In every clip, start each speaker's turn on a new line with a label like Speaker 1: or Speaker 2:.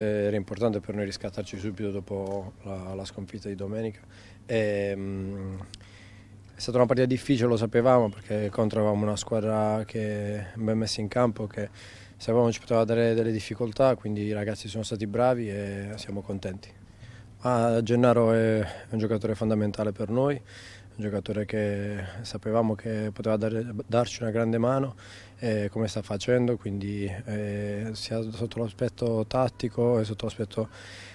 Speaker 1: Eh, era importante per noi riscattarci subito dopo la, la sconfitta di domenica. E, ehm, mh, è stata una partita difficile, lo sapevamo, perché contro avevamo una squadra che ben messa in campo, che sapevamo ci poteva dare delle difficoltà, quindi i ragazzi sono stati bravi e siamo contenti. Ah, Gennaro è un giocatore fondamentale per noi, un giocatore che sapevamo che poteva dare, darci una grande mano eh, come sta facendo, quindi eh, sia sotto l'aspetto tattico e sotto l'aspetto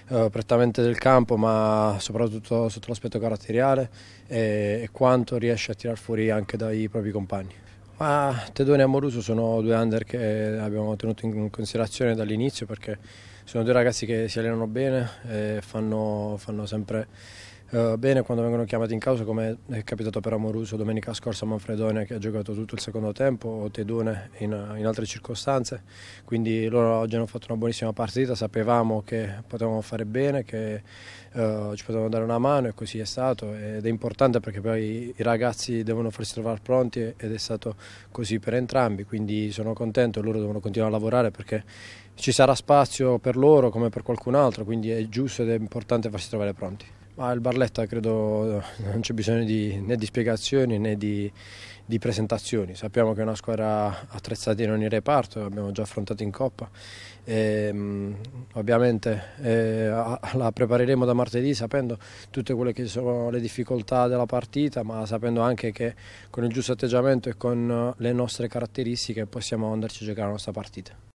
Speaker 1: eh, prettamente del campo, ma soprattutto sotto l'aspetto caratteriale e, e quanto riesce a tirar fuori anche dai propri compagni. Ma Tedone e Amoruso sono due under che abbiamo tenuto in considerazione dall'inizio perché sono due ragazzi che si allenano bene e fanno, fanno sempre eh, bene quando vengono chiamati in causa, come è capitato per Amoruso domenica scorsa a Manfredone che ha giocato tutto il secondo tempo, o Tedone in, in altre circostanze. Quindi loro oggi hanno fatto una buonissima partita, sapevamo che potevamo fare bene, che eh, ci potevano dare una mano e così è stato. Ed è importante perché poi i ragazzi devono farsi trovare pronti ed è stato così per entrambi. Quindi sono contento, loro devono continuare a lavorare perché ci sarà spazio per loro come per qualcun altro, quindi è giusto ed è importante farsi trovare pronti. Ma il Barletta credo non c'è bisogno di, né di spiegazioni né di, di, presentazioni, sappiamo che è una squadra attrezzata in ogni reparto, l'abbiamo già affrontato in Coppa, e, ehm, ovviamente eh, la prepareremo da martedì sapendo tutte quelle che sono le difficoltà della partita, ma sapendo anche che con il giusto atteggiamento e con le nostre caratteristiche possiamo andarci a giocare la nostra partita.